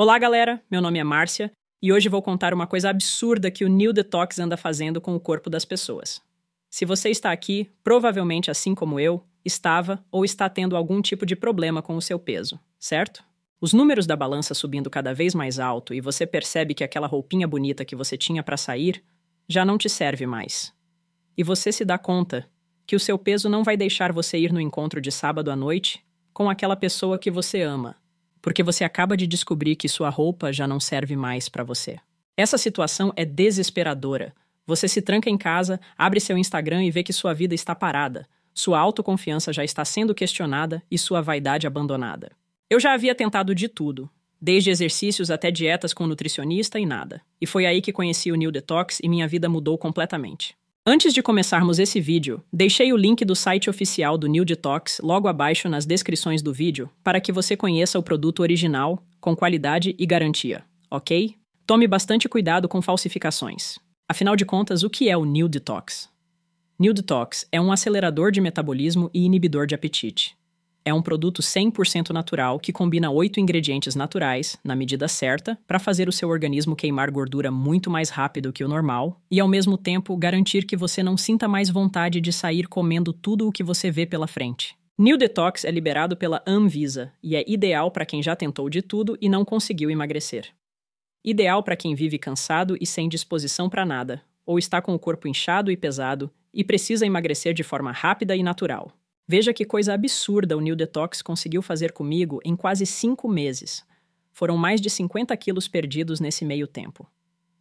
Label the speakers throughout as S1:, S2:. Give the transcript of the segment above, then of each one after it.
S1: Olá, galera! Meu nome é Márcia e hoje vou contar uma coisa absurda que o New Detox anda fazendo com o corpo das pessoas. Se você está aqui, provavelmente assim como eu, estava ou está tendo algum tipo de problema com o seu peso, certo? Os números da balança subindo cada vez mais alto e você percebe que aquela roupinha bonita que você tinha para sair já não te serve mais. E você se dá conta que o seu peso não vai deixar você ir no encontro de sábado à noite com aquela pessoa que você ama, porque você acaba de descobrir que sua roupa já não serve mais para você. Essa situação é desesperadora. Você se tranca em casa, abre seu Instagram e vê que sua vida está parada. Sua autoconfiança já está sendo questionada e sua vaidade abandonada. Eu já havia tentado de tudo, desde exercícios até dietas com nutricionista e nada. E foi aí que conheci o New Detox e minha vida mudou completamente. Antes de começarmos esse vídeo, deixei o link do site oficial do New Detox logo abaixo nas descrições do vídeo para que você conheça o produto original, com qualidade e garantia, ok? Tome bastante cuidado com falsificações. Afinal de contas, o que é o New Detox? New Detox é um acelerador de metabolismo e inibidor de apetite é um produto 100% natural que combina oito ingredientes naturais, na medida certa, para fazer o seu organismo queimar gordura muito mais rápido que o normal e, ao mesmo tempo, garantir que você não sinta mais vontade de sair comendo tudo o que você vê pela frente. New Detox é liberado pela Anvisa e é ideal para quem já tentou de tudo e não conseguiu emagrecer. Ideal para quem vive cansado e sem disposição para nada, ou está com o corpo inchado e pesado e precisa emagrecer de forma rápida e natural. Veja que coisa absurda o New Detox conseguiu fazer comigo em quase cinco meses. Foram mais de 50 quilos perdidos nesse meio tempo.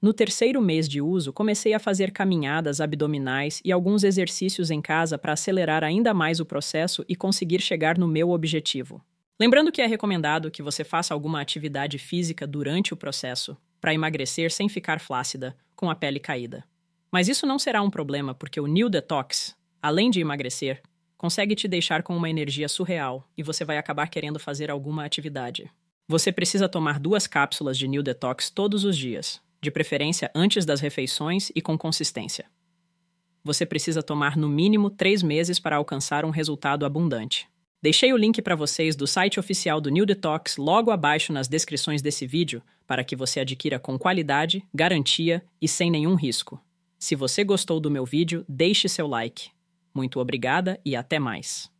S1: No terceiro mês de uso, comecei a fazer caminhadas abdominais e alguns exercícios em casa para acelerar ainda mais o processo e conseguir chegar no meu objetivo. Lembrando que é recomendado que você faça alguma atividade física durante o processo, para emagrecer sem ficar flácida, com a pele caída. Mas isso não será um problema porque o New Detox, além de emagrecer, consegue te deixar com uma energia surreal e você vai acabar querendo fazer alguma atividade. Você precisa tomar duas cápsulas de New Detox todos os dias, de preferência antes das refeições e com consistência. Você precisa tomar no mínimo três meses para alcançar um resultado abundante. Deixei o link para vocês do site oficial do New Detox logo abaixo nas descrições desse vídeo para que você adquira com qualidade, garantia e sem nenhum risco. Se você gostou do meu vídeo, deixe seu like. Muito obrigada e até mais.